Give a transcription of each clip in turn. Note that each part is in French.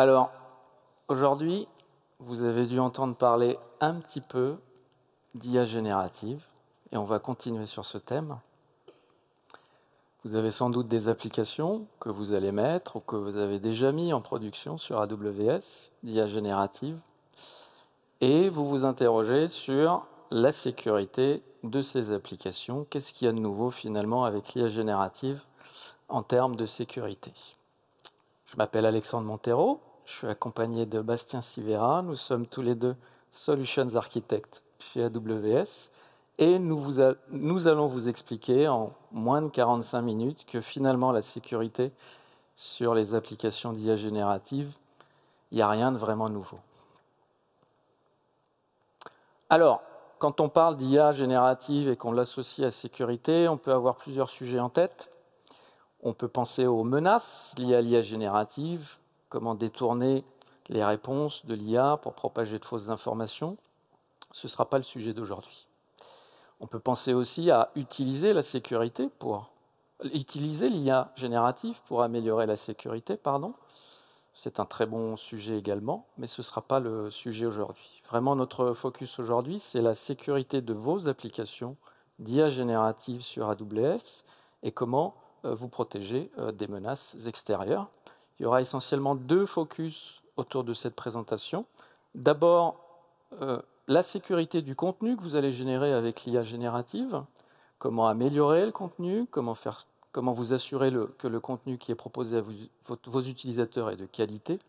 Alors, aujourd'hui, vous avez dû entendre parler un petit peu d'IA générative, et on va continuer sur ce thème. Vous avez sans doute des applications que vous allez mettre ou que vous avez déjà mis en production sur AWS, d'IA générative, et vous vous interrogez sur la sécurité de ces applications. Qu'est-ce qu'il y a de nouveau finalement avec l'IA générative en termes de sécurité Je m'appelle Alexandre Montero, je suis accompagné de Bastien Sivera. Nous sommes tous les deux Solutions Architects chez AWS. Et nous, nous allons vous expliquer en moins de 45 minutes que finalement la sécurité sur les applications d'IA générative, il n'y a rien de vraiment nouveau. Alors, quand on parle d'IA générative et qu'on l'associe à sécurité, on peut avoir plusieurs sujets en tête. On peut penser aux menaces liées à l'IA générative, comment détourner les réponses de l'IA pour propager de fausses informations, ce ne sera pas le sujet d'aujourd'hui. On peut penser aussi à utiliser la sécurité pour utiliser l'IA générative pour améliorer la sécurité, pardon. C'est un très bon sujet également, mais ce ne sera pas le sujet aujourd'hui. Vraiment, notre focus aujourd'hui, c'est la sécurité de vos applications d'IA générative sur AWS et comment euh, vous protéger euh, des menaces extérieures. Il y aura essentiellement deux focus autour de cette présentation. D'abord, euh, la sécurité du contenu que vous allez générer avec l'IA générative, comment améliorer le contenu, comment, faire, comment vous assurer que le contenu qui est proposé à vos utilisateurs est de qualité.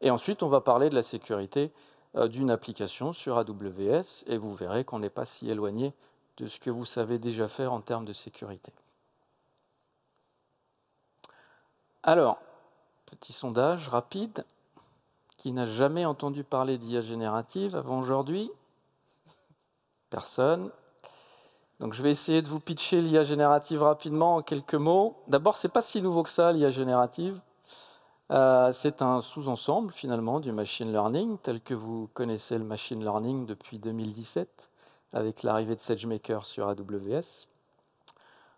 Et ensuite, on va parler de la sécurité euh, d'une application sur AWS, et vous verrez qu'on n'est pas si éloigné de ce que vous savez déjà faire en termes de sécurité. Alors, Petit sondage rapide. Qui n'a jamais entendu parler d'IA générative avant aujourd'hui Personne. Donc je vais essayer de vous pitcher l'IA générative rapidement en quelques mots. D'abord, c'est pas si nouveau que ça, l'IA générative. Euh, c'est un sous-ensemble finalement du machine learning, tel que vous connaissez le machine learning depuis 2017, avec l'arrivée de SageMaker sur AWS.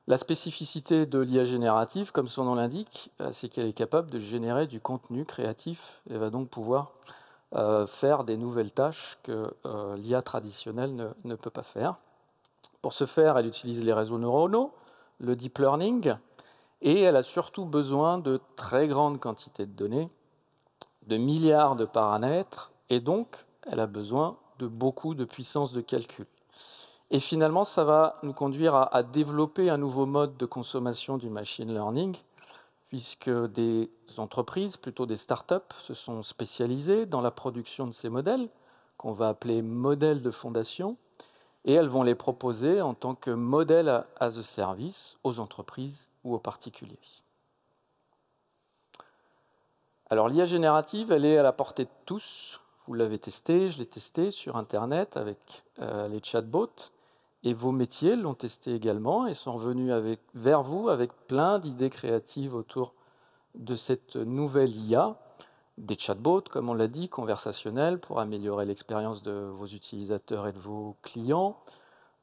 La spécificité de l'IA générative, comme son nom l'indique, euh, c'est qu'elle est capable de générer du contenu créatif et va donc pouvoir euh, faire des nouvelles tâches que euh, l'IA traditionnelle ne, peut pas faire. Pour ce faire, elle utilise les réseaux neuronaux, le deep learning, et elle a surtout besoin de très grandes quantités de données, de milliards de paramètres, et donc elle a besoin de beaucoup de puissance de calcul. Et finalement, ça va nous conduire à, développer un nouveau mode de consommation du machine learning, puisque des entreprises, plutôt des startups, se sont spécialisées dans la production de ces modèles, qu'on va appeler modèles de fondation, et elles vont les proposer en tant que modèles as a service aux entreprises ou aux particuliers. Alors l'IA générative, elle est à la portée de tous. Vous l'avez testé, je l'ai testé sur Internet avec euh, les chatbots. Et vos métiers l'ont testé également et sont revenus avec, vers vous avec plein d'idées créatives autour de cette nouvelle IA, des chatbots, comme on l'a dit, conversationnels pour améliorer l'expérience de vos utilisateurs et de vos clients.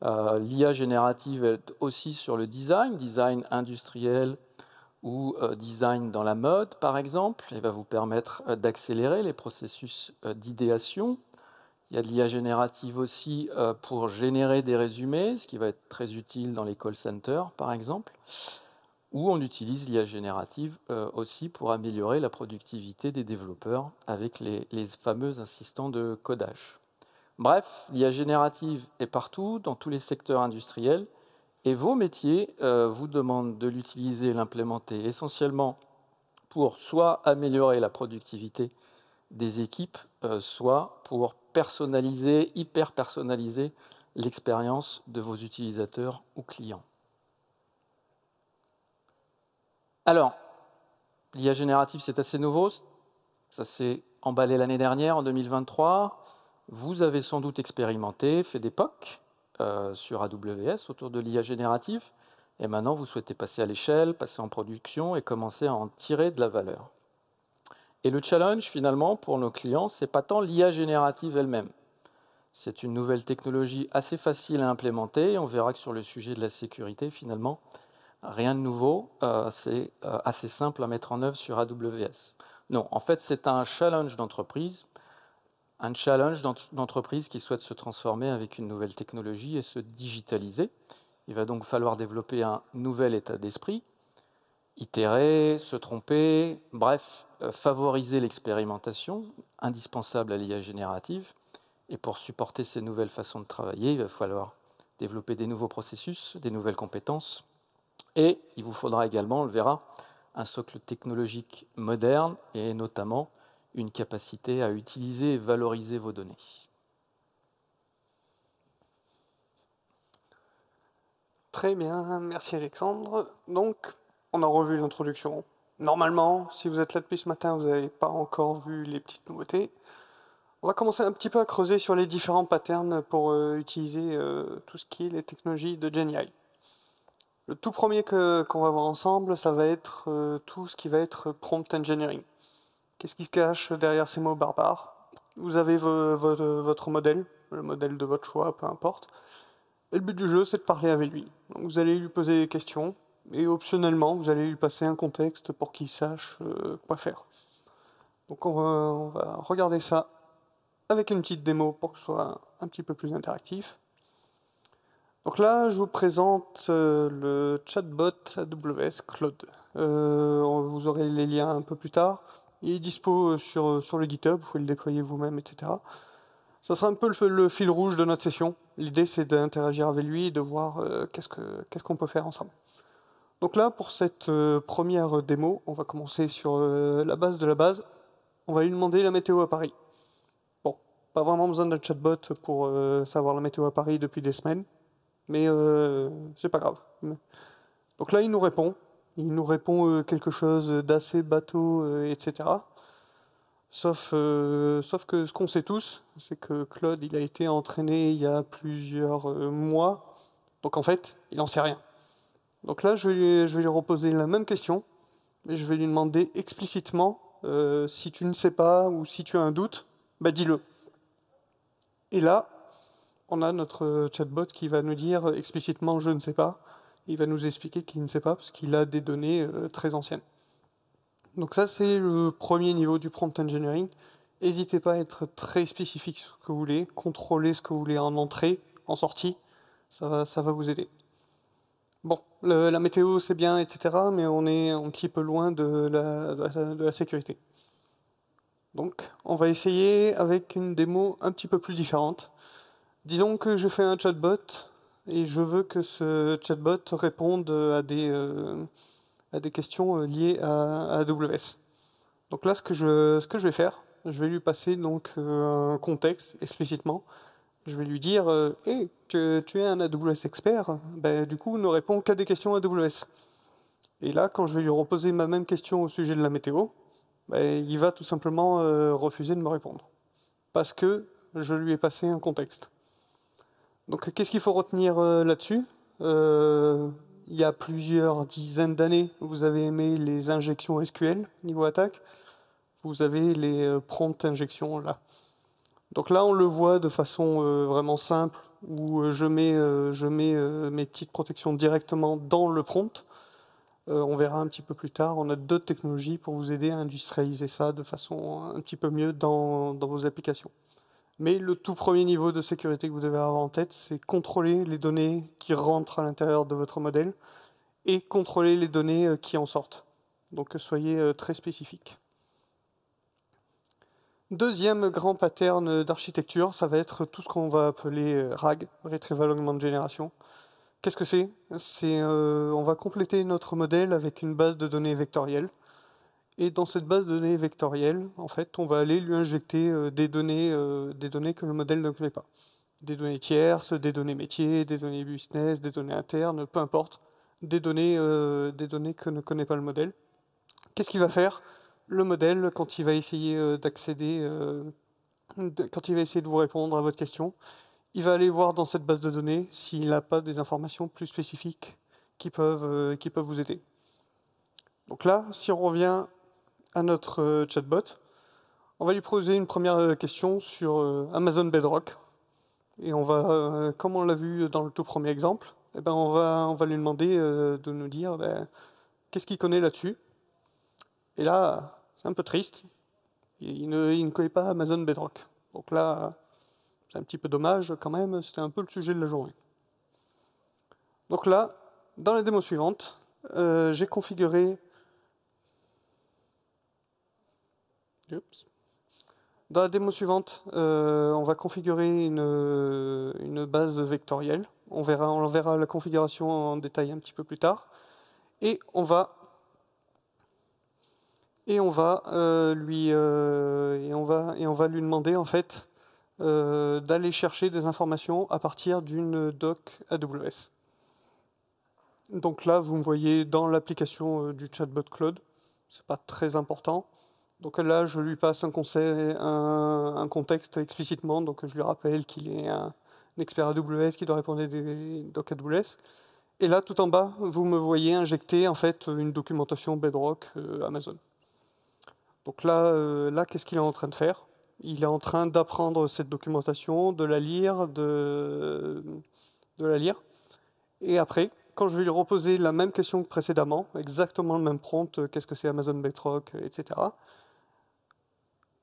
Euh, L'IA générative est aussi sur le design, design industriel ou euh, design dans la mode, par exemple, Elle va vous permettre euh, d'accélérer les processus d'idéation il y a de l'IA générative aussi euh, pour générer des résumés, ce qui va être très utile dans les call centers, par exemple. Ou on utilise l'IA générative euh, aussi pour améliorer la productivité des développeurs avec les, fameux assistants de codage. Bref, l'IA générative est partout, dans tous les secteurs industriels, et vos métiers euh, vous demandent de l'utiliser l'implémenter essentiellement pour soit améliorer la productivité des équipes, soit pour personnaliser, hyper personnaliser l'expérience de vos utilisateurs ou clients. Alors, l'IA générative, c'est assez nouveau. Ça s'est emballé l'année dernière, en 2023. Vous avez sans doute expérimenté, fait des POC euh, sur AWS autour de l'IA générative. Et maintenant, vous souhaitez passer à l'échelle, passer en production et commencer à en tirer de la valeur. Et le challenge finalement pour nos clients, c'est pas tant l'IA générative elle-même. C'est une nouvelle technologie assez facile à implémenter. On verra que sur le sujet de la sécurité, finalement, rien de nouveau. Euh, c'est euh, assez simple à mettre en œuvre sur AWS. Non, en fait, c'est un challenge d'entreprise, un challenge d'entreprise qui souhaite se transformer avec une nouvelle technologie et se digitaliser. Il va donc falloir développer un nouvel état d'esprit, itérer, se tromper, bref, euh, favoriser l'expérimentation, indispensable à l'IA générative. Et pour supporter ces nouvelles façons de travailler, il va falloir développer des nouveaux processus, des nouvelles compétences. Et il vous faudra également, on le verra, un socle technologique moderne et notamment une capacité à utiliser et valoriser vos données. Très bien, merci Alexandre. Donc, on a revu l'introduction. Normalement, si vous êtes là depuis ce matin, vous n'avez pas encore vu les petites nouveautés. On va commencer un petit peu à creuser sur les différents patterns pour euh, utiliser euh, tout ce qui est les technologies de GenAI. Le tout premier qu'on va voir ensemble, ça va être euh, tout ce qui va être prompt engineering. Qu'est-ce qui se cache derrière ces mots barbares Vous avez votre modèle, le modèle de votre choix, peu importe. Et le but du jeu, c'est de parler avec lui. vous allez lui poser des questions, et optionnellement, vous allez lui passer un contexte pour qu'il sache euh, quoi faire. Donc on va, regarder ça avec une petite démo pour que ce soit un, petit peu plus interactif. Donc là, je vous présente euh, le chatbot AWS Cloud. Euh, vous aurez les liens un peu plus tard. Il est dispo sur, sur le GitHub, vous pouvez le déployer vous-même, etc. Ça sera un peu le, fil rouge de notre session. L'idée, c'est d'interagir avec lui et de voir qu'est-ce qu'on peut faire ensemble. Donc là, pour cette euh, première démo, on va commencer sur euh, la base de la base. On va lui demander la météo à Paris. Bon, pas vraiment besoin d'un chatbot pour euh, savoir la météo à Paris depuis des semaines, mais c'est pas grave. Donc là, il nous répond. Il nous répond quelque chose d'assez bateau, etc. Sauf, sauf, que ce qu'on sait tous, c'est que Claude, il a été entraîné il y a plusieurs mois. Donc en fait, il n'en sait rien. Donc là, je vais, lui reposer la même question, mais je vais lui demander explicitement euh, si tu ne sais pas ou si tu as un doute, bah dis-le. Et là, on a notre chatbot qui va nous dire explicitement je ne sais pas. Il va nous expliquer qu'il ne sait pas parce qu'il a des données euh, très anciennes. Donc ça c'est le premier niveau du prompt engineering. N'hésitez pas à être très spécifique sur ce que vous voulez, contrôlez ce que vous voulez en entrée, en sortie. Ça ça va vous aider. Bon, la météo c'est bien, etc., mais on est un petit peu loin de la, sécurité. Donc, on va essayer avec une démo un petit peu plus différente. Disons que je fais un chatbot et je veux que ce chatbot réponde à des, euh, questions euh, liées à, à, AWS. Donc là, ce que, je, vais faire, je vais lui passer donc euh, un contexte explicitement je vais lui dire hey, euh, eh, tu, es un AWS expert, ben, du coup, ne répond qu'à des questions AWS. Et là, quand je vais lui reposer ma même question au sujet de la météo, ben, il va tout simplement euh, refuser de me répondre. Parce que je lui ai passé un contexte. Donc, qu'est-ce qu'il faut retenir euh, là-dessus Il y a plusieurs dizaines d'années, vous avez aimé les injections SQL niveau attaque. Vous avez les promptes injections là. Donc là, on le voit de façon euh, vraiment simple, où euh, je mets, euh, mes petites protections directement dans le prompt. on verra un petit peu plus tard, on a d'autres technologies pour vous aider à industrialiser ça de façon un petit peu mieux dans, dans vos applications. Mais le tout premier niveau de sécurité que vous devez avoir en tête, c'est contrôler les données qui rentrent à l'intérieur de votre modèle et contrôler les données qui en sortent. Donc soyez très spécifique. Deuxième grand pattern d'architecture, ça va être tout ce qu'on va appeler euh, RAG, Retrieval de Génération. Qu'est-ce que c'est euh, on va compléter notre modèle avec une base de données vectorielle. Et dans cette base de données vectorielle, en fait, on va aller lui injecter euh, des, données, des données que le modèle ne connaît pas. Des données tierces, des données métiers, des données business, des données internes, peu importe. Des données, des données que ne connaît pas le modèle. Qu'est-ce qu'il va faire le modèle, quand il va essayer euh, d'accéder, euh, quand il va essayer de vous répondre à votre question, il va aller voir dans cette base de données s'il n'a pas des informations plus spécifiques qui peuvent, euh, qui peuvent vous aider. Donc là, si on revient à notre chatbot, on va lui poser une première question sur Amazon Bedrock. Et on va, comme on l'a vu dans le tout premier exemple, eh ben on, va, on va lui demander de nous dire ben, qu'est-ce qu'il connaît là-dessus. Et là, c'est un peu triste. Il ne, connaît pas Amazon Bedrock. Donc là, c'est un petit peu dommage quand même, c'était un peu le sujet de la journée. Donc là, dans la démo suivante, euh, j'ai configuré... Dans la démo suivante, euh, on va configurer une, base vectorielle. On verra, on verra la configuration en détail un petit peu plus tard. Et on va et on va euh, lui euh, et on va et on va lui demander en fait euh, d'aller chercher des informations à partir d'une doc AWS. Donc là, vous me voyez dans l'application du chatbot Cloud. C'est pas très important. Donc là, je lui passe un, conseil, un, contexte explicitement. Donc je lui rappelle qu'il est un, expert AWS qui doit répondre à des doc AWS. Et là, tout en bas, vous me voyez injecter en fait une documentation Bedrock Amazon. Donc là, euh, là qu'est-ce qu'il est en train de faire Il est en train d'apprendre cette documentation, de la lire, de, la lire. Et après, quand je vais lui reposer la même question que précédemment, exactement le même prompt, euh, qu'est-ce que c'est Amazon Backtrock, etc.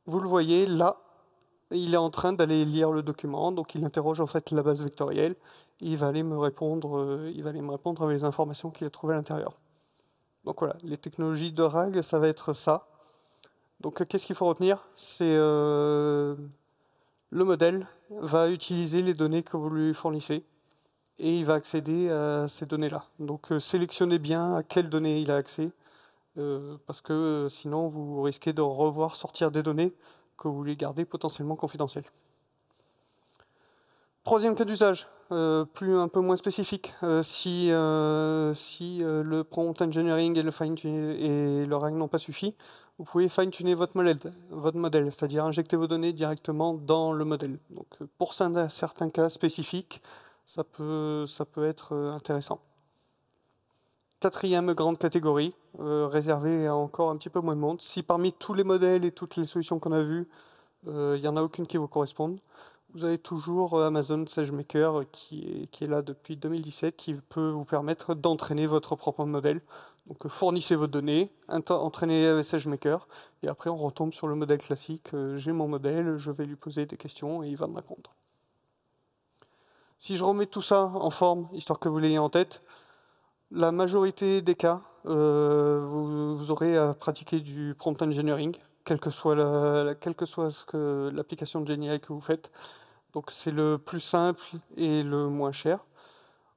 Vous le voyez là, il est en train d'aller lire le document, donc il interroge en fait la base vectorielle. Il va aller me répondre, euh, il va aller me répondre avec les informations qu'il a trouvées à l'intérieur. Donc voilà, les technologies de RAG, ça va être ça. Donc euh, qu'est-ce qu'il faut retenir C'est euh, le modèle va utiliser les données que vous lui fournissez et il va accéder à ces données-là. Donc euh, sélectionnez bien à quelles données il a accès, parce que sinon vous risquez de revoir sortir des données que vous voulez garder potentiellement confidentielles. Troisième cas d'usage, plus un peu moins spécifique, si, si le prompt engineering et le fine et le n'ont pas suffi, vous pouvez fine-tuner votre modèle, c'est-à-dire injecter vos données directement dans le modèle. Donc, pour certains cas spécifiques, ça peut, être euh, intéressant. Quatrième grande catégorie, euh, réservée à encore un petit peu moins de monde. Si parmi tous les modèles et toutes les solutions qu'on a vues, euh, il n'y en a aucune qui vous corresponde, vous avez toujours Amazon SageMaker qui est là depuis 2017, qui peut vous permettre d'entraîner votre propre modèle donc euh, fournissez vos données, entraînez SageMaker, et après on retombe sur le modèle classique. Euh, j'ai mon modèle, je vais lui poser des questions et il va me répondre. Si je remets tout ça en forme, histoire que vous l'ayez en tête, la majorité des cas, euh, vous, aurez à pratiquer du prompt engineering, quelle que soit l'application de génial que vous faites. Donc c'est le plus simple et le moins cher.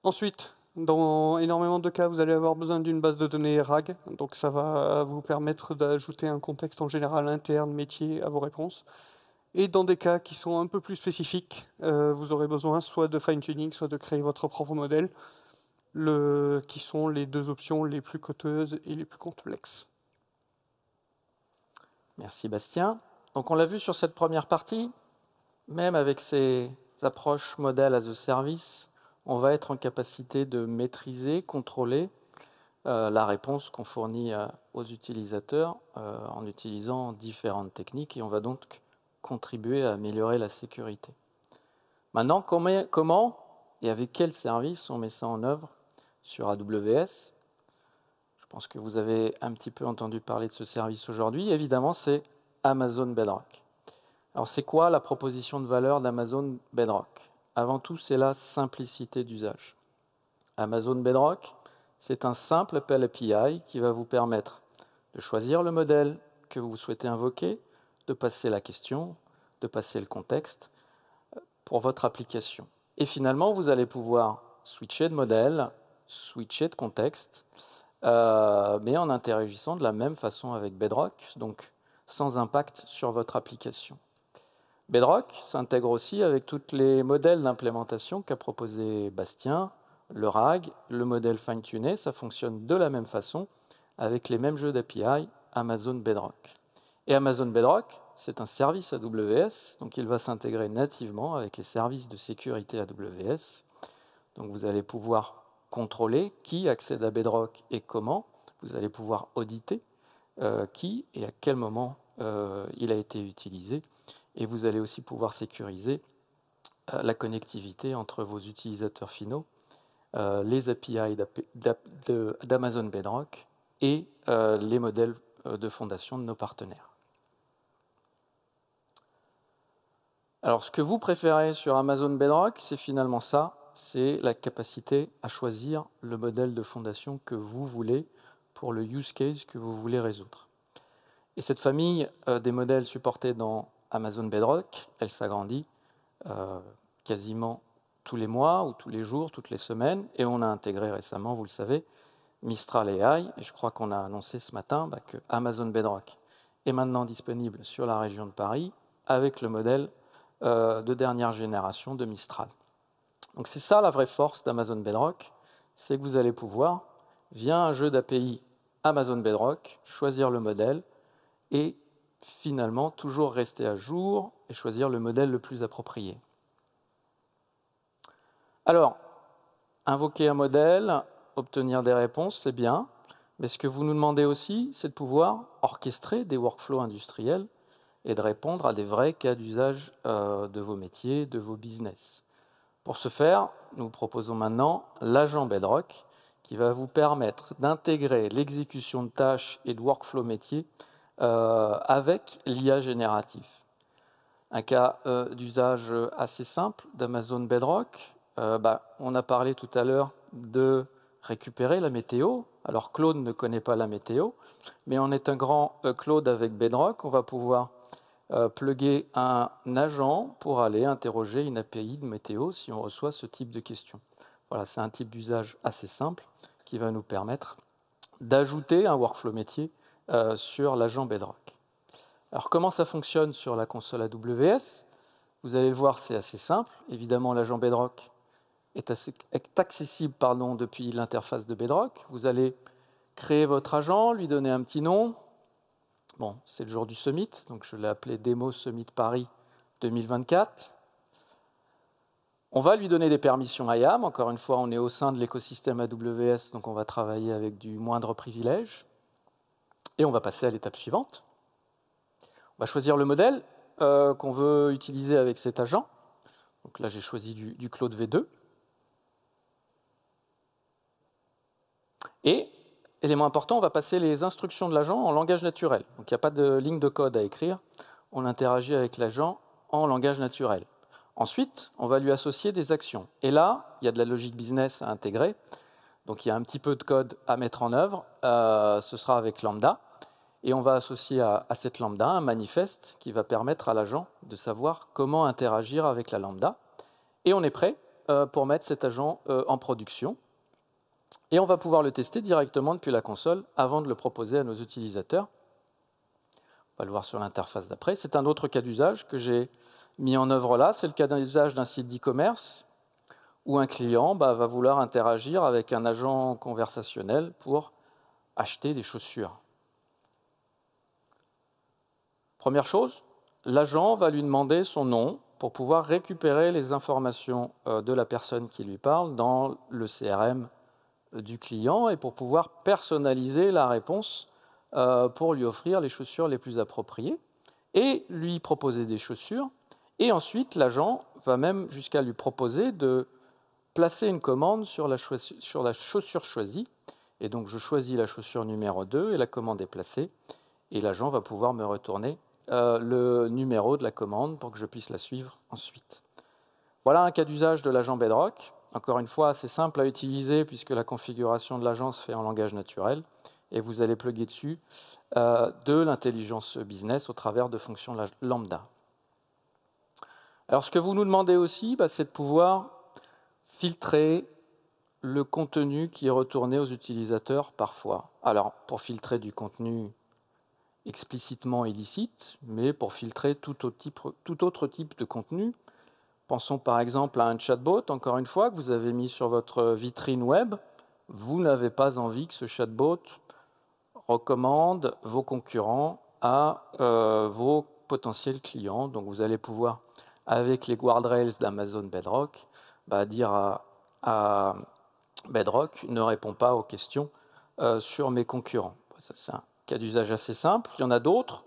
Ensuite, dans énormément de cas, vous allez avoir besoin d'une base de données RAG, donc ça va euh, vous permettre d'ajouter un contexte en général interne, métier à vos réponses. Et dans des cas qui sont un peu plus spécifiques, euh, vous aurez besoin soit de fine-tuning, soit de créer votre propre modèle, qui sont les deux options les plus coûteuses et les plus complexes. Merci Bastien. Donc on l'a vu sur cette première partie, même avec ces approches modèles as a service, on va être en capacité de maîtriser, contrôler euh, la réponse qu'on fournit euh, aux utilisateurs euh, en utilisant différentes techniques et on va donc contribuer à améliorer la sécurité. Maintenant, comment, et avec quels services on met ça en œuvre sur AWS Je pense que vous avez un petit peu entendu parler de ce service aujourd'hui. Évidemment, c'est Amazon Bedrock. Alors, c'est quoi la proposition de valeur d'Amazon Bedrock avant tout, c'est la simplicité d'usage. Amazon Bedrock, c'est un simple appel API qui va vous permettre de choisir le modèle que vous souhaitez invoquer, de passer la question, de passer le contexte euh, pour votre application. Et finalement, vous allez pouvoir switcher de modèle, switcher de contexte, euh, mais en interagissant de la même façon avec Bedrock, donc sans impact sur votre application. Bedrock s'intègre aussi avec tous les modèles d'implémentation qu'a proposé Bastien, le RAG, le modèle fine-tuné, ça fonctionne de la même façon avec les mêmes jeux d'API Amazon Bedrock. Et Amazon Bedrock, c'est un service AWS, donc il va s'intégrer nativement avec les services de sécurité AWS. Donc vous allez pouvoir contrôler qui accède à Bedrock et comment. Vous allez pouvoir auditer euh, qui et à quel moment euh, il a été utilisé et vous allez aussi pouvoir sécuriser euh, la connectivité entre vos utilisateurs finaux, euh, les API d'Amazon Bedrock et euh, les modèles de fondation de nos partenaires. Alors, ce que vous préférez sur Amazon Bedrock, c'est finalement ça, c'est la capacité à choisir le modèle de fondation que vous voulez pour le use case que vous voulez résoudre. Et cette famille des modèles supportés dans Amazon Bedrock, elle s'agrandit euh, quasiment tous les mois ou tous les jours, toutes les semaines. Et on a intégré récemment, vous le savez, Mistral AI. Et je crois qu'on a annoncé ce matin bah, que Amazon Bedrock est maintenant disponible sur la région de Paris avec le modèle euh, de dernière génération de Mistral. Donc c'est ça la vraie force d'Amazon Bedrock, c'est que vous allez pouvoir, via un jeu d'API Amazon Bedrock, choisir le modèle et finalement toujours rester à jour et choisir le modèle le plus approprié. Alors, invoquer un modèle, obtenir des réponses, c'est bien, mais ce que vous nous demandez aussi, c'est de pouvoir orchestrer des workflows industriels et de répondre à des vrais cas d'usage euh, de vos métiers, de vos business. Pour ce faire, nous proposons maintenant l'agent Bedrock qui va vous permettre d'intégrer l'exécution de tâches et de workflows métiers euh, avec l'IA génératif. Un cas euh, d'usage assez simple d'Amazon Bedrock. Euh, bah, on a parlé tout à l'heure de récupérer la météo. Alors Claude ne connaît pas la météo, mais on est un grand Claude avec Bedrock. On va pouvoir plugger un agent pour aller interroger une API de météo si on reçoit ce type de questions. Voilà, c'est un type d'usage assez simple qui va nous permettre d'ajouter un workflow métier euh, sur l'agent Bedrock. Alors comment ça fonctionne sur la console AWS Vous allez le voir, c'est assez simple. Évidemment, l'agent Bedrock est, accessible depuis l'interface de Bedrock. Vous allez créer votre agent, lui donner un petit nom. Bon, c'est le jour du summit, donc je l'ai appelé Démo Summit Paris 2024. On va lui donner des permissions IAM. Encore une fois, on est au sein de l'écosystème AWS, donc on va travailler avec du moindre privilège. Et on va passer à l'étape suivante. On va choisir le modèle euh, qu'on veut utiliser avec cet agent. Donc là, j'ai choisi du, du Claude V2. Et, élément important, on va passer les instructions de l'agent en langage naturel. Donc il n'y a pas de ligne de code à écrire. On interagit avec l'agent en langage naturel. Ensuite, on va lui associer des actions. Et là, il y a de la logique business à intégrer. Donc il y a un petit peu de code à mettre en œuvre. Euh, ce sera avec Lambda. Et on va associer à, cette Lambda un manifeste qui va permettre à l'agent de savoir comment interagir avec la Lambda. Et on est prêt euh, pour mettre cet agent euh, en production. Et on va pouvoir le tester directement depuis la console avant de le proposer à nos utilisateurs. On va le voir sur l'interface d'après. C'est un autre cas d'usage que j'ai mis en œuvre là. C'est le cas d'usage d'un site d'e-commerce où un client bah, va vouloir interagir avec un agent conversationnel pour acheter des chaussures. Première chose, l'agent va lui demander son nom pour pouvoir récupérer les informations euh, de la personne qui lui parle dans le CRM euh, du client et pour pouvoir personnaliser la réponse euh, pour lui offrir les chaussures les plus appropriées et lui proposer des chaussures. Et ensuite, l'agent va même jusqu'à lui proposer de placer une commande sur la, chaussure choisie. Et donc je choisis la chaussure numéro 2 et la commande est placée. Et l'agent va pouvoir me retourner euh, le numéro de la commande pour que je puisse la suivre ensuite. Voilà un cas d'usage de l'agent Bedrock. Encore une fois, assez simple à utiliser puisque la configuration de l'agent se fait en langage naturel et vous allez plugger dessus euh, de l'intelligence business au travers de fonctions lambda. Alors ce que vous nous demandez aussi, bah, c'est de pouvoir filtrer le contenu qui est retourné aux utilisateurs parfois. Alors, pour filtrer du contenu explicitement illicite, mais pour filtrer tout autre type, de contenu. Pensons par exemple à un chatbot, encore une fois, que vous avez mis sur votre vitrine web. Vous n'avez pas envie que ce chatbot recommande vos concurrents à euh, vos potentiels clients. Donc vous allez pouvoir, avec les guardrails d'Amazon Bedrock, bah, dire à, Bedrock ne répond pas aux questions euh, sur mes concurrents. c'est un cas d'usage assez simple. Il y en a d'autres.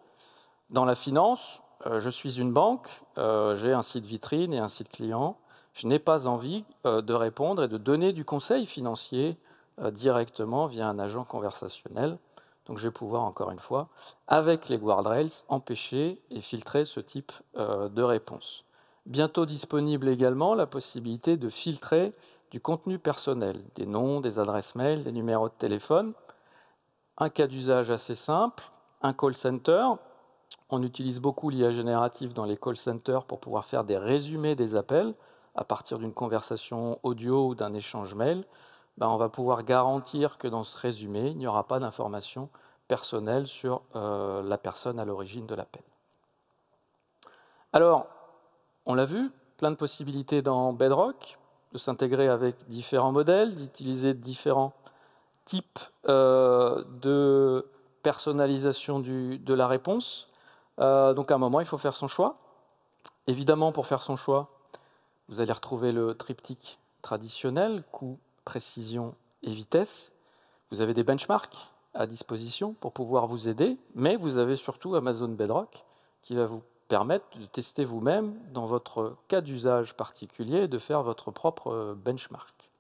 Dans la finance, euh, je suis une banque, euh, j'ai un site vitrine et un site client. Je n'ai pas envie de répondre et de donner du conseil financier directement via un agent conversationnel. Donc je vais pouvoir, encore une fois, avec les guardrails, empêcher et filtrer ce type de réponse. Bientôt disponible également la possibilité de filtrer du contenu personnel, des noms, des adresses mail, des numéros de téléphone. Un cas d'usage assez simple, un call center. On utilise beaucoup l'IA générative dans les call centers pour pouvoir faire des résumés des appels à partir d'une conversation audio ou d'un échange mail. Ben, on va pouvoir garantir que dans ce résumé, il n'y aura pas d'informations personnelles sur euh, la personne à l'origine de l'appel. Alors, on l'a vu, plein de possibilités dans Bedrock, de s'intégrer avec différents modèles, d'utiliser différents types euh, de personnalisation de la réponse. Euh, donc à un moment, il faut faire son choix. Évidemment, pour faire son choix, vous allez retrouver le triptyque traditionnel, coût, précision et vitesse. Vous avez des benchmarks à disposition pour pouvoir vous aider, mais vous avez surtout Amazon Bedrock qui va vous permettre de tester vous-même dans votre cas d'usage particulier de faire votre propre euh, benchmark.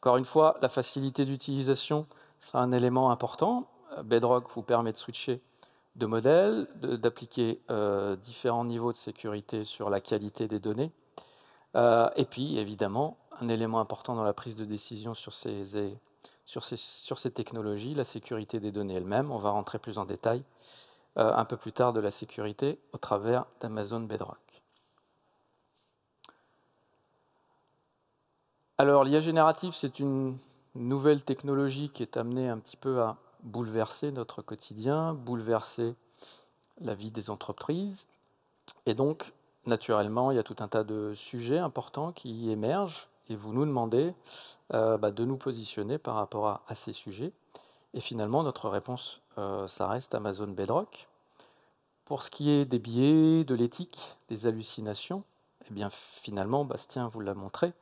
Encore une fois, la facilité d'utilisation sera un élément important. Euh, Bedrock vous permet de switcher de modèles, d'appliquer euh, différents niveaux de sécurité sur la qualité des données. et puis, évidemment, un élément important dans la prise de décision sur ces, sur ces technologies, la sécurité des données elles-mêmes. On va rentrer plus en détail euh, un peu plus tard de la sécurité au travers d'Amazon Bedrock. Alors l'IA générative, c'est une nouvelle technologie qui est amenée un petit peu à bouleverser notre quotidien, bouleverser la vie des entreprises. Et donc, naturellement, il y a tout un tas de sujets importants qui émergent et vous nous demandez euh, bah, de nous positionner par rapport à ces sujets. Et finalement, notre réponse, euh, ça reste Amazon Bedrock. Pour ce qui est des biais, de l'éthique, des hallucinations, eh bien finalement, Bastien vous l'a montré,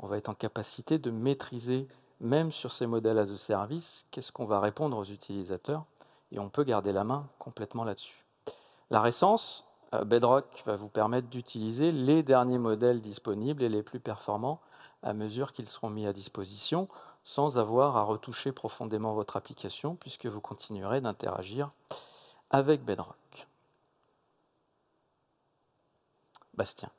on va être en capacité de maîtriser, même sur ces modèles as a service, qu'est-ce qu'on va répondre aux utilisateurs, et on peut garder la main complètement là-dessus. La récence, euh, Bedrock va vous permettre d'utiliser les derniers modèles disponibles et les plus performants à mesure qu'ils seront mis à disposition sans avoir à retoucher profondément votre application puisque vous continuerez d'interagir avec Bedrock. Bastien.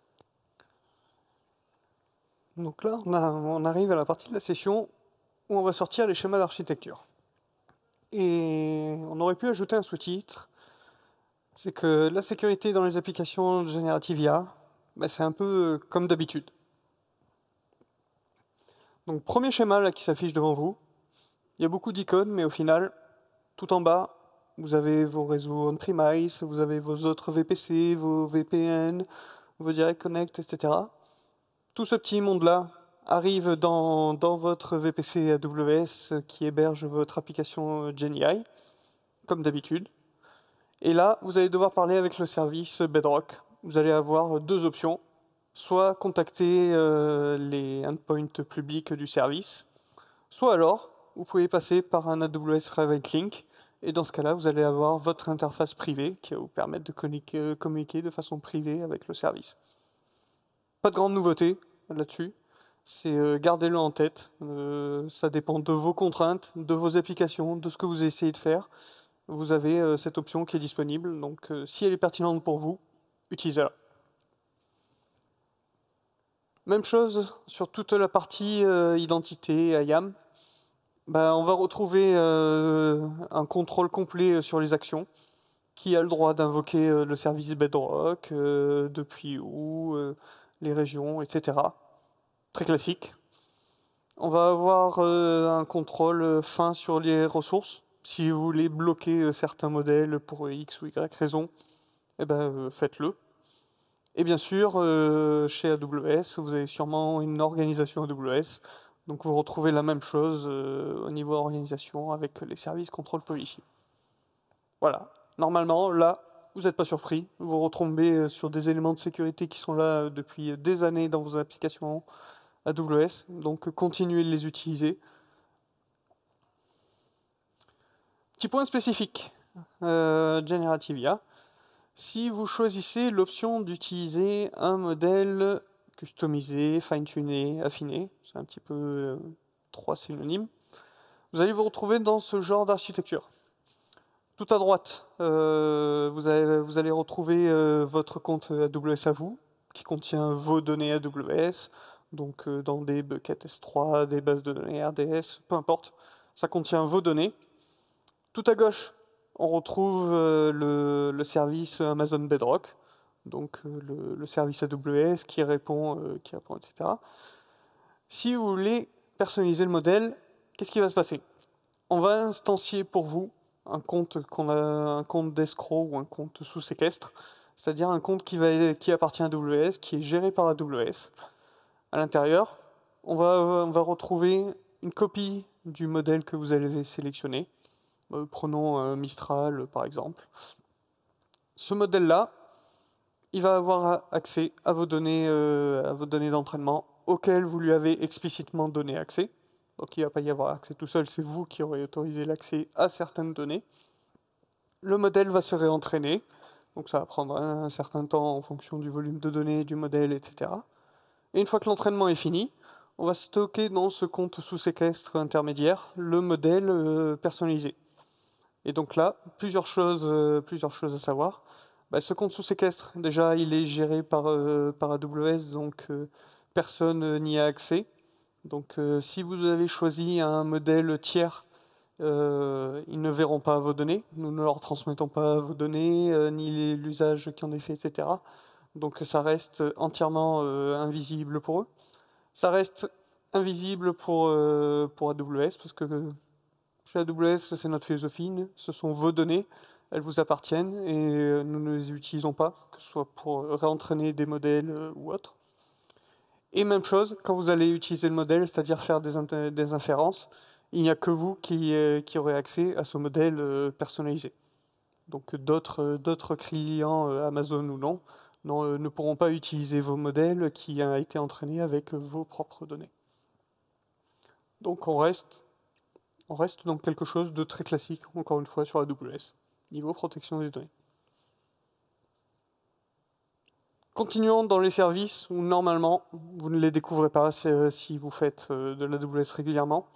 Donc là, on, arrive à la partie de la session où on va sortir les schémas d'architecture. Et on aurait pu ajouter un sous-titre, c'est que la sécurité dans les applications génératives IA, bah, c'est un peu comme d'habitude. Donc premier schéma qui s'affiche devant vous. Il y a beaucoup d'icônes, mais au final, tout en bas, vous avez vos réseaux on-premise, vous avez vos autres VPC, vos VPN, vos Direct Connect, etc. Tout ce petit monde-là arrive dans, votre VPC AWS qui héberge votre application euh, GenAI, comme d'habitude. Et là, vous allez devoir parler avec le service Bedrock. Vous allez avoir deux options soit contacter euh, les endpoints publics du service, soit alors vous pouvez passer par un AWS Private Link, et dans ce cas-là, vous allez avoir votre interface privée qui va vous permettre de euh, communiquer, de façon privée avec le service. Pas de grande nouveauté là-dessus, c'est euh, gardez-le en tête, ça dépend de vos contraintes, de vos applications, de ce que vous essayez de faire. Vous avez cette option qui est disponible, donc si elle est pertinente pour vous, utilisez-la. Même chose sur toute la partie euh, identité IAM. Ben, bah, on va retrouver euh, un contrôle complet euh, sur les actions. Qui a le droit d'invoquer le service Bedrock, depuis où, les régions, etc. Très classique. On va avoir un contrôle fin sur les ressources. Si vous voulez bloquer certains modèles pour X ou Y raison, eh ben, faites-le. Et bien sûr, euh, chez AWS, vous avez sûrement une organisation AWS. Donc vous retrouvez la même chose euh, au niveau organisation avec les services contrôle policy. Voilà. Normalement, là, vous n'êtes pas surpris. Vous retombez euh, sur des éléments de sécurité qui sont là depuis des années dans vos applications AWS. Donc continuez de les utiliser. Petit point spécifique, Generative IA. Si vous choisissez l'option d'utiliser un modèle customisé, fine-tuné, affiné, c'est un petit peu euh, trois synonymes, vous allez vous retrouver dans ce genre d'architecture. Tout à droite, euh, vous, vous, allez retrouver euh, votre compte AWS à vous, qui contient vos données AWS, donc dans des buckets S3, des bases de données RDS, peu importe, ça contient vos données. Tout à gauche, on retrouve euh, le, service Amazon Bedrock, donc euh, le, service AWS qui répond, euh, qui etc. Si vous voulez personnaliser le modèle, qu'est-ce qui va se passer On va instancier pour vous un compte qu'on a un compte d'escroc ou un compte sous séquestre, c'est-à-dire un compte qui, appartient à AWS, qui est géré par AWS. À l'intérieur, on va, on va retrouver une copie du modèle que vous avez sélectionné, euh, prenons Mistral par exemple. Ce modèle-là, il va avoir accès à vos données, euh, à vos données d'entraînement auxquelles vous lui avez explicitement donné accès. Donc il ne va pas y avoir accès tout seul, c'est vous qui aurez autorisé l'accès à certaines données. Le modèle va se réentraîner, donc ça va prendre un certain temps en fonction du volume de données, du modèle, etc. Et une fois que l'entraînement est fini, on va stocker dans ce compte sous séquestre intermédiaire le modèle euh, personnalisé. Et donc là, plusieurs choses, euh, plusieurs choses à savoir. Bah, ce compte sous séquestre, déjà, il est géré par, euh, par AWS, donc euh, personne n'y a accès. Donc si vous avez choisi un modèle tiers, ils ne verront pas vos données, nous ne leur transmettons pas vos données, ni l'usage qui en est fait, etc. Donc ça reste entièrement invisible pour eux. Ça reste invisible pour, pour AWS, parce que la AWS, c'est notre philosophie, ce sont vos données, elles vous appartiennent et euh, nous ne les utilisons pas, que ce soit pour réentraîner des modèles euh, ou autre. Et même chose, quand vous allez utiliser le modèle, c'est-à-dire faire des, des inférences, il n'y a que vous qui, euh, qui aurez accès à ce modèle personnalisé. Donc d'autres clients, Amazon ou non, non, ne pourront pas utiliser vos modèles qui ont été entraînés avec vos propres données. Donc on reste on reste donc quelque chose de très classique, encore une fois, sur AWS, niveau protection des données. Continuons dans les services où normalement, vous ne les découvrez pas euh, si vous faites euh, de l'AWS régulièrement.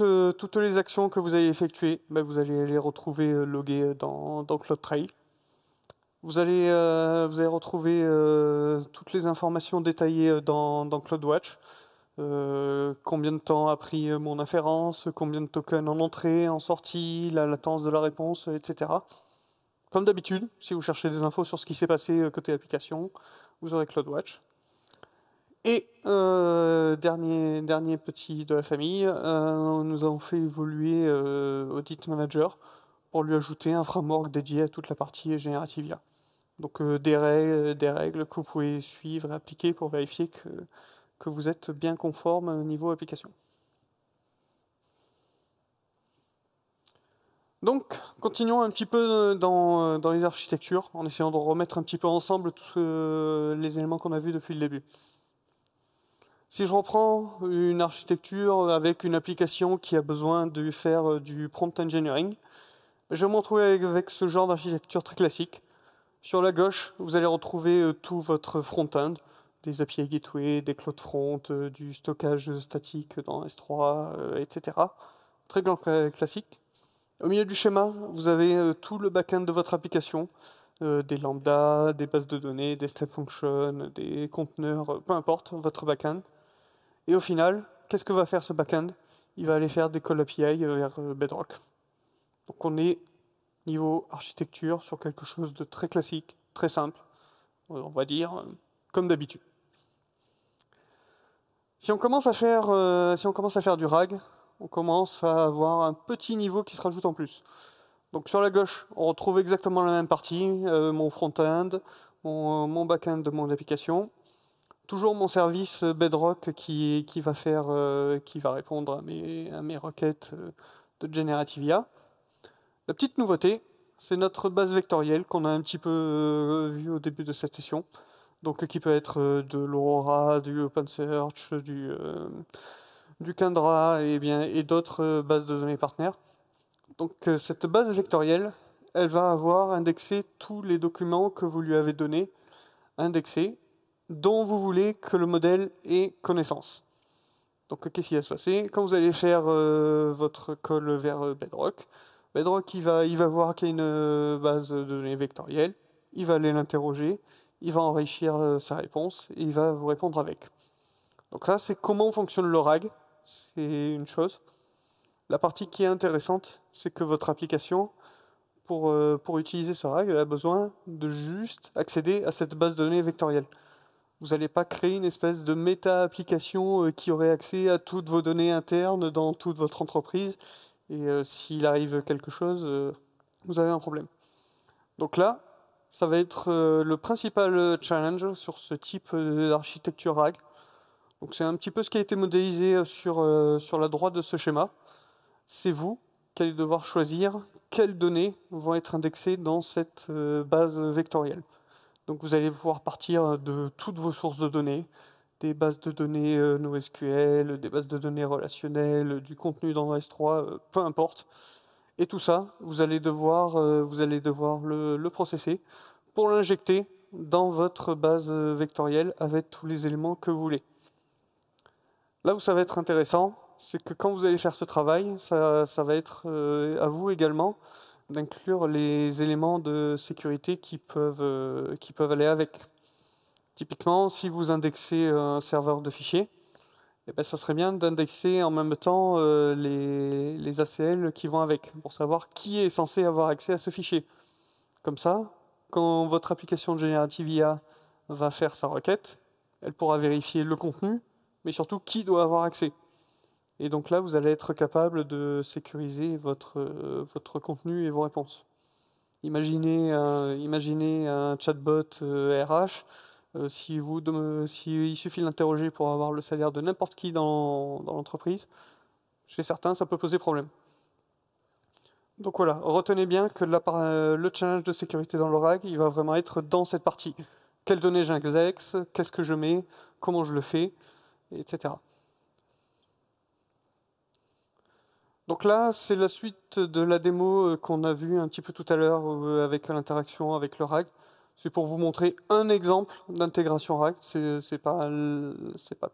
Euh, toutes, les actions que vous allez effectuer, bah, vous allez les retrouver loguées dans, CloudTrail. Vous allez, retrouver toutes les informations détaillées dans CloudWatch. Euh, combien de temps a pris euh, mon inférence, combien de tokens en entrée, en sortie, la latence de la réponse, etc. Comme d'habitude, si vous cherchez des infos sur ce qui s'est passé euh, côté application, vous aurez CloudWatch. Et dernier, dernier petit de la famille, nous avons fait évoluer Audit Manager pour lui ajouter un framework dédié à toute la partie générative IA. Donc des, règles, des règles que vous pouvez suivre et appliquer pour vérifier que que vous êtes bien conforme au niveau application. Donc, continuons un petit peu euh, euh, dans, les architectures, en essayant de remettre un petit peu ensemble tous euh, les éléments qu'on a vus depuis le début. Si je reprends une architecture avec une application qui a besoin de faire du prompt engineering, je vais me retrouver avec ce genre d'architecture très classique. Sur la gauche, vous allez retrouver tout votre front-end, des API Gateway, des Cloud Front, euh, du stockage statique dans S3, euh, etc. Très grand classique. Au milieu du schéma, vous avez euh, tout le back-end de votre application, des lambdas, des bases de données, des step functions, des conteneurs, peu importe, votre back-end. Et au final, qu'est-ce que va faire ce back-end Il va aller faire des call API vers Bedrock. Donc on est niveau architecture sur quelque chose de très classique, très simple, on va dire comme d'habitude. Si on commence à faire, euh, si on commence à faire du rag, on commence à avoir un petit niveau qui se rajoute en plus. Donc sur la gauche, on retrouve exactement la même partie, euh, mon front-end, mon, mon back-end de mon application. Toujours mon service Bedrock qui, qui va, faire, euh, qui va répondre à mes, à mes requêtes de Generative IA. La petite nouveauté, c'est notre base vectorielle qu'on a un petit peu vue au début de cette session qui peut être euh, de l'Aurora, du OpenSearch, euh, du, Kendra et, bien, et d'autres euh, bases de données partenaires. Donc cette base vectorielle, elle va avoir indexé tous les documents que vous lui avez donnés, indexés, dont vous voulez que le modèle ait connaissance. Donc qu'est-ce qui va se passer Quand vous allez faire votre call vers Bedrock, Bedrock va, il va voir qu'il y a une base de données vectorielle, il va aller l'interroger, il va enrichir euh, sa réponse et il va vous répondre avec. Donc là, c'est comment fonctionne le RAG, c'est une chose. La partie qui est intéressante, c'est que votre application, pour, euh, pour utiliser ce RAG, a besoin de juste accéder à cette base de données vectorielle. Vous n'allez pas créer une espèce de méta-application euh, qui aurait accès à toutes vos données internes dans toute votre entreprise. Et s'il arrive quelque chose, vous avez un problème. Donc là, ça va être euh, le principal euh, challenge sur ce type euh, d'architecture RAG. Donc c'est un petit peu ce qui a été modélisé sur, sur la droite de ce schéma. C'est vous qui allez devoir choisir quelles données vont être indexées dans cette base vectorielle. Donc vous allez pouvoir partir de toutes vos sources de données, des bases de données NoSQL, des bases de données relationnelles, du contenu dans S3, peu importe. Et tout ça, vous allez devoir, euh, vous allez devoir le, processer pour l'injecter dans votre base euh, vectorielle avec tous les éléments que vous voulez. Là où ça va être intéressant, c'est que quand vous allez faire ce travail, ça, va être euh, à vous également d'inclure les éléments de sécurité qui peuvent, qui peuvent aller avec. Typiquement, si vous indexez un serveur de fichiers, eh ben, ça serait bien d'indexer en même temps euh, les, ACL qui vont avec, pour savoir qui est censé avoir accès à ce fichier. Comme ça, quand votre application de générative IA va faire sa requête, elle pourra vérifier le contenu, mais surtout qui doit avoir accès. Et donc là, vous allez être capable de sécuriser votre, euh, votre contenu et vos réponses. Imaginez un, chatbot RH euh, euh, S'il euh, si il suffit d'interroger pour avoir le salaire de n'importe qui dans, l'entreprise, chez certains, ça peut poser problème. Donc voilà, retenez bien que euh, le challenge de sécurité dans l'ORAG, il va vraiment être dans cette partie. Quelles données X? qu'est-ce que je mets, comment je le fais, etc. Donc là, c'est la suite de la démo qu'on a vue un petit peu tout à l'heure avec l'interaction avec le RAG. C'est pour vous montrer un exemple d'intégration React. Ce n'est pas,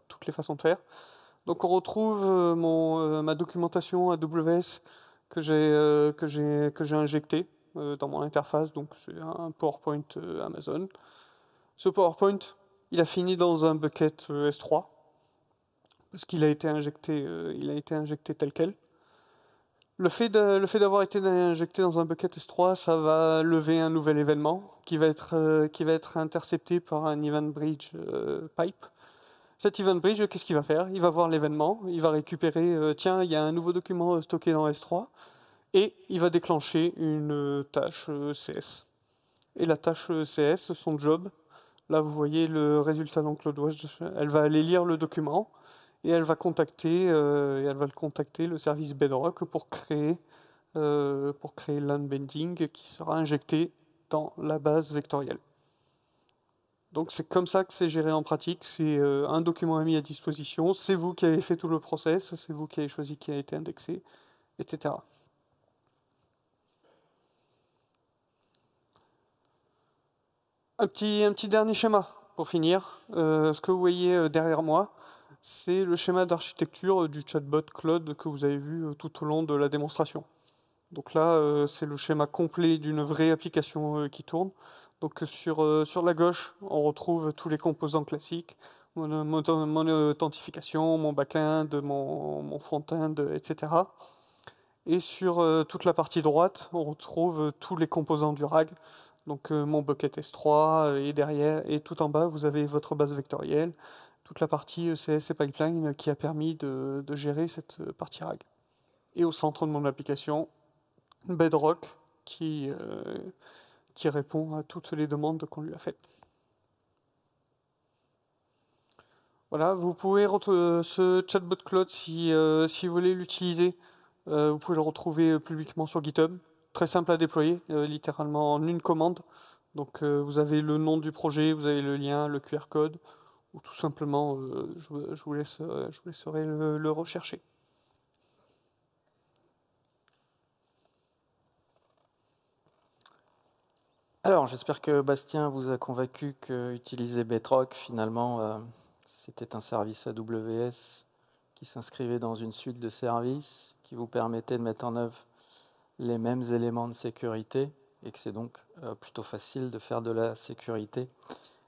toutes les façons de faire. Donc on retrouve euh, mon, euh, ma documentation AWS euh, que j'ai injectée dans mon interface. Donc c'est un PowerPoint Amazon. Ce PowerPoint, il a fini dans un bucket S3 parce qu'il a a été injecté tel quel. Le fait, le fait d'avoir été injecté dans un bucket S3, ça va lever un nouvel événement qui va être, euh, qui va être intercepté par un event bridge euh, pipe. Cet event bridge, qu'est-ce qu'il va faire Il va voir l'événement, il va récupérer, euh, tiens, il y a un nouveau document stocké dans S3, et il va déclencher une tâche CS. Et la tâche CS, son job, là vous voyez le résultat dans CloudWatch, elle va aller lire le document, et elle va contacter, euh, le contacter le service Bedrock euh, pour créer, l'unbending qui sera injecté dans la base vectorielle. Donc c'est comme ça que c'est géré en pratique, c'est euh, un document mis à disposition, c'est vous qui avez fait tout le process, c'est vous qui avez choisi qui a été indexé, etc. un petit dernier schéma pour finir. ce que vous voyez derrière moi, c'est le schéma d'architecture euh, du chatbot Cloud que vous avez vu euh, tout au long de la démonstration. Donc là, euh, c'est le schéma complet d'une vraie application qui tourne. Donc sur, sur la gauche, on retrouve tous les composants classiques, mon, authentification, mon back-end, mon, front-end, etc. Et sur toute la partie droite, on retrouve tous les composants du RAG, donc mon bucket S3 et derrière et tout en bas vous avez votre base vectorielle la partie ECS euh, et pipeline euh, qui a permis de, gérer cette euh, partie RAG. Et au centre de mon application, Bedrock qui, qui répond à toutes les demandes qu'on lui a faites. Voilà, vous pouvez ce chatbot cloud si, si vous voulez l'utiliser. vous pouvez le retrouver publiquement sur GitHub. Très simple à déployer, littéralement en une commande. Donc vous avez le nom du projet, vous avez le lien, le QR code, ou tout simplement, euh, je, vous je vous euh, laisserai le, rechercher. Alors, j'espère que Bastien vous a convaincu que utiliser Betrock, finalement, euh, c'était un service AWS qui s'inscrivait dans une suite de services qui vous permettait de mettre en œuvre les mêmes éléments de sécurité et que c'est donc plutôt facile de faire de la sécurité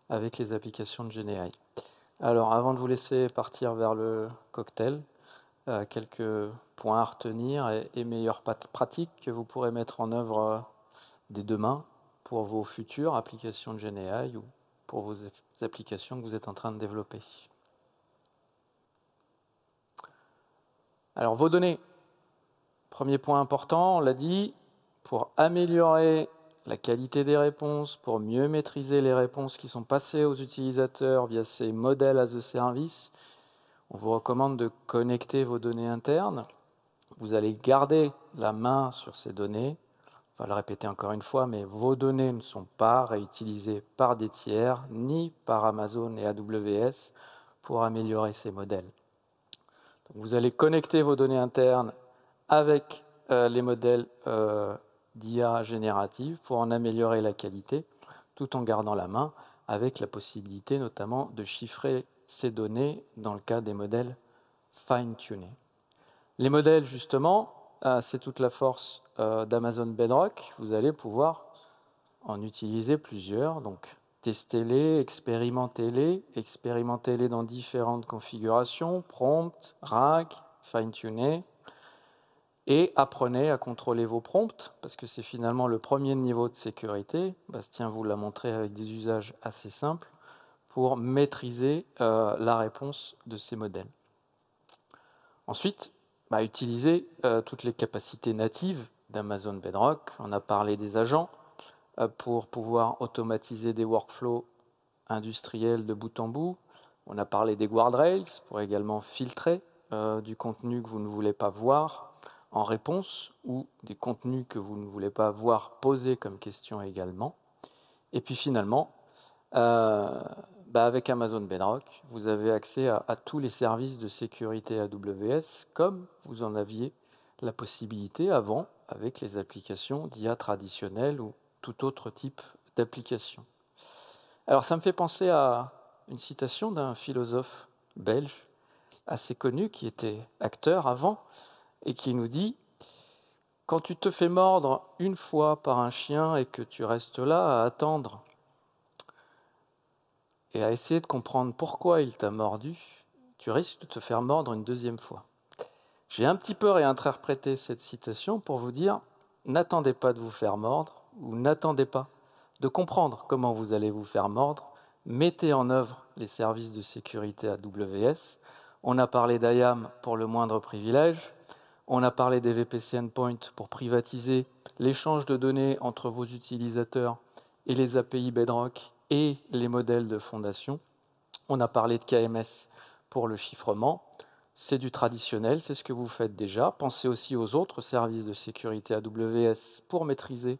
avec les applications de GNI. Alors avant de vous laisser partir vers le cocktail, euh, quelques points à retenir et, meilleures pratiques que vous pourrez mettre en œuvre euh, dès demain pour vos futures applications de GNI ou pour vos applications que vous êtes en train de développer. Alors vos données, premier point important, on l'a dit, pour améliorer la qualité des réponses, pour mieux maîtriser les réponses qui sont passées aux utilisateurs via ces modèles as a service. On vous recommande de connecter vos données internes. Vous allez garder la main sur ces données. On va le répéter encore une fois, mais vos données ne sont pas réutilisées par des tiers, ni par Amazon et AWS pour améliorer ces modèles. vous allez connecter vos données internes avec euh, les modèles euh, d'IA générative pour en améliorer la qualité tout en gardant la main avec la possibilité notamment de chiffrer ces données dans le cas des modèles fine-tunés. Les modèles, justement, euh, c'est toute la force euh, d'Amazon Bedrock. Vous allez pouvoir en utiliser plusieurs, donc testez-les, expérimentez-les, expérimentez-les dans différentes configurations, prompt, rack, fine tuné et apprenez à contrôler vos prompts, parce que c'est finalement le premier niveau de sécurité. Bastien vous l'a montré avec des usages assez simples pour maîtriser euh, la réponse de ces modèles. Ensuite, bah, utilisez euh, toutes les capacités natives d'Amazon Bedrock. On a parlé des agents euh, pour pouvoir automatiser des workflows industriels de bout en bout. On a parlé des guardrails pour également filtrer du contenu que vous ne voulez pas voir en réponse ou des contenus que vous ne voulez pas voir posés comme question également. Et puis finalement, euh, bah, avec Amazon Bedrock, vous avez accès à, à, tous les services de sécurité AWS comme vous en aviez la possibilité avant avec les applications d'IA traditionnelles ou tout autre type d'application. Alors ça me fait penser à une citation d'un philosophe belge assez connu qui était acteur avant, et qui nous dit Quand tu te fais mordre une fois par un chien et que tu restes là à attendre et à essayer de comprendre pourquoi il t'a mordu, tu risques de te faire mordre une deuxième fois. J'ai un petit peu réinterprété cette citation pour vous dire N'attendez pas de vous faire mordre ou n'attendez pas de comprendre comment vous allez vous faire mordre. Mettez en œuvre les services de sécurité à WS. » On a parlé d'IAM pour le moindre privilège. On a parlé des VPC Endpoint pour privatiser l'échange de données entre vos utilisateurs et les API Bedrock et les modèles de fondation. On a parlé de KMS pour le chiffrement. C'est du traditionnel, c'est ce que vous faites déjà. Pensez aussi aux autres services de sécurité AWS pour maîtriser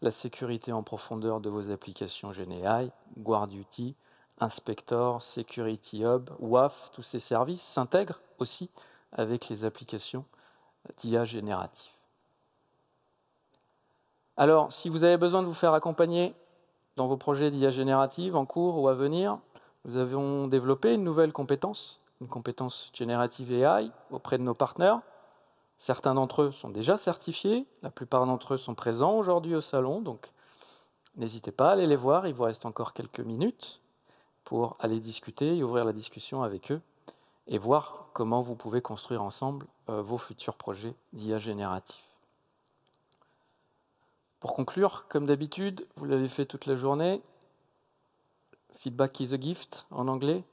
la sécurité en profondeur de vos applications GNI, GuardDuty, Inspector, Security Hub, WAF, tous ces services s'intègrent aussi avec les applications d'IA générative. Alors, si vous avez besoin de vous faire accompagner dans vos projets d'IA générative en cours ou à venir, nous avons développé une nouvelle compétence, une compétence générative AI auprès de nos partenaires. Certains d'entre eux sont déjà certifiés, la plupart d'entre eux sont présents aujourd'hui au salon, donc n'hésitez pas à aller les voir, il vous reste encore quelques minutes pour aller discuter et ouvrir la discussion avec eux et voir comment vous pouvez construire ensemble euh, vos futurs projets d'IA génératif. Pour conclure, comme d'habitude, vous l'avez fait toute la journée, feedback is a gift en anglais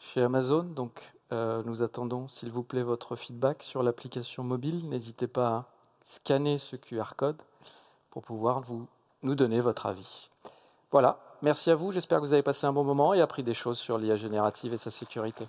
chez Amazon, donc euh, nous attendons s'il vous plaît votre feedback sur l'application mobile. N'hésitez pas à scanner ce QR code pour pouvoir nous donner votre avis. Voilà, merci à vous, j'espère que vous avez passé un bon moment et appris des choses sur l'IA générative et sa sécurité.